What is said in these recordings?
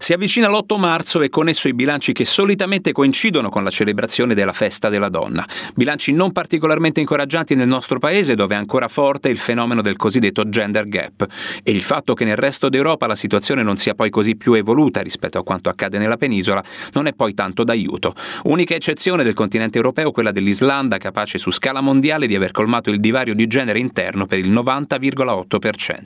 si avvicina l'8 marzo e con esso i bilanci che solitamente coincidono con la celebrazione della festa della donna. Bilanci non particolarmente incoraggianti nel nostro paese dove è ancora forte il fenomeno del cosiddetto gender gap e il fatto che nel resto d'Europa la situazione non sia poi così più evoluta rispetto a quanto accade nella penisola non è poi tanto d'aiuto. Unica eccezione del continente europeo quella dell'Islanda capace su scala mondiale di aver colmato il divario di genere interno per il 90,8%.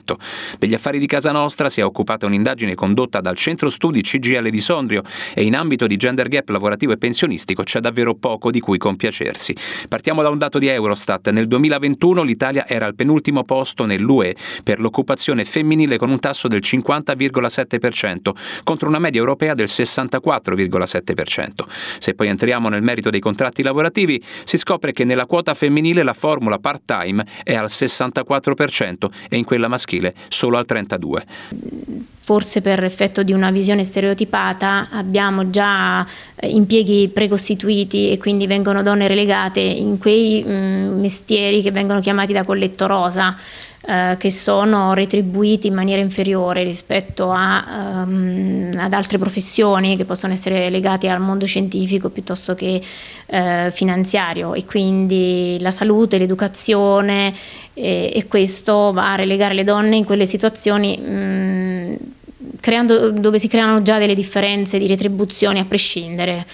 Degli affari di casa nostra si è occupata un'indagine condotta dal Centro Studi Studi CGL di Sondrio e in ambito di gender gap lavorativo e pensionistico c'è davvero poco di cui compiacersi. Partiamo da un dato di Eurostat. Nel 2021 l'Italia era al penultimo posto nell'UE per l'occupazione femminile con un tasso del 50,7% contro una media europea del 64,7%. Se poi entriamo nel merito dei contratti lavorativi, si scopre che nella quota femminile la formula part-time è al 64% e in quella maschile solo al 32% forse per effetto di una visione stereotipata abbiamo già eh, impieghi precostituiti e quindi vengono donne relegate in quei mh, mm, mestieri che vengono chiamati da colletto rosa eh, che sono retribuiti in maniera inferiore rispetto a, um, ad altre professioni che possono essere legate al mondo scientifico piuttosto che eh, finanziario e quindi la salute, l'educazione eh, e questo va a relegare le donne in quelle situazioni mh, mm, creando, dove si creano già delle differenze di retribuzione a prescindere.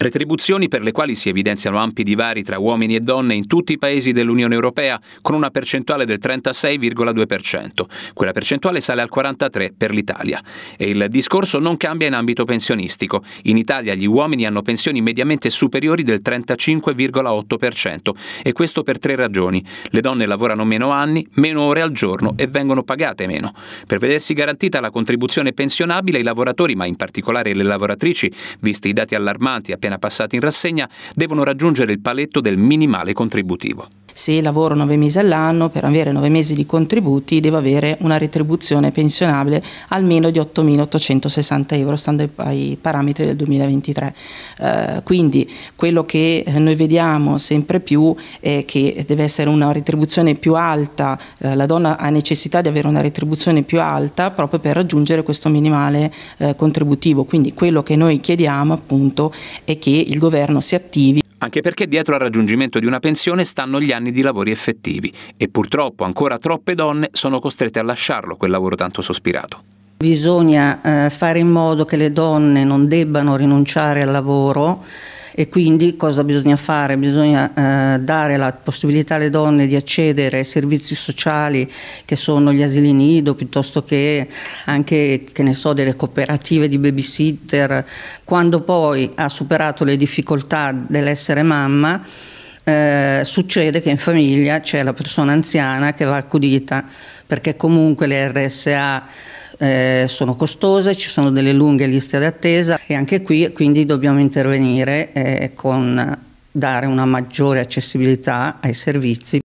Retribuzioni per le quali si evidenziano ampi divari tra uomini e donne in tutti i paesi dell'Unione Europea, con una percentuale del 36,2%. Quella percentuale sale al 43% per l'Italia. E il discorso non cambia in ambito pensionistico. In Italia gli uomini hanno pensioni mediamente superiori del 35,8% e questo per tre ragioni. Le donne lavorano meno anni, meno ore al giorno e vengono pagate meno. Per vedersi garantita la contribuzione pensionabile, i lavoratori, ma in particolare le lavoratrici, visti i dati allarmanti appena appena passati in rassegna devono raggiungere il paletto del minimale contributivo. Se lavoro nove mesi all'anno, per avere nove mesi di contributi devo avere una retribuzione pensionabile almeno di 8.860 euro, stando ai, parametri del 2023. Eh, quindi quello che eh, noi vediamo sempre più è che deve essere una retribuzione più alta, eh, la donna ha necessità di avere una retribuzione più alta proprio per raggiungere questo minimale eh, contributivo. Quindi quello che noi chiediamo appunto è che il governo si attivi anche perché dietro al raggiungimento di una pensione stanno gli anni di lavori effettivi e purtroppo ancora troppe donne sono costrette a lasciarlo quel lavoro tanto sospirato. Bisogna eh, fare in modo che le donne non debbano rinunciare al lavoro e quindi cosa bisogna fare? Bisogna eh, dare la possibilità alle donne di accedere ai servizi sociali che sono gli asili nido piuttosto che anche che ne so, delle cooperative di babysitter. Quando poi ha superato le difficoltà dell'essere mamma eh, succede che in famiglia c'è la persona anziana che va accudita perché comunque le RSA eh, sono costose, ci sono delle lunghe liste d'attesa e anche qui quindi dobbiamo intervenire eh, con dare una maggiore accessibilità ai servizi.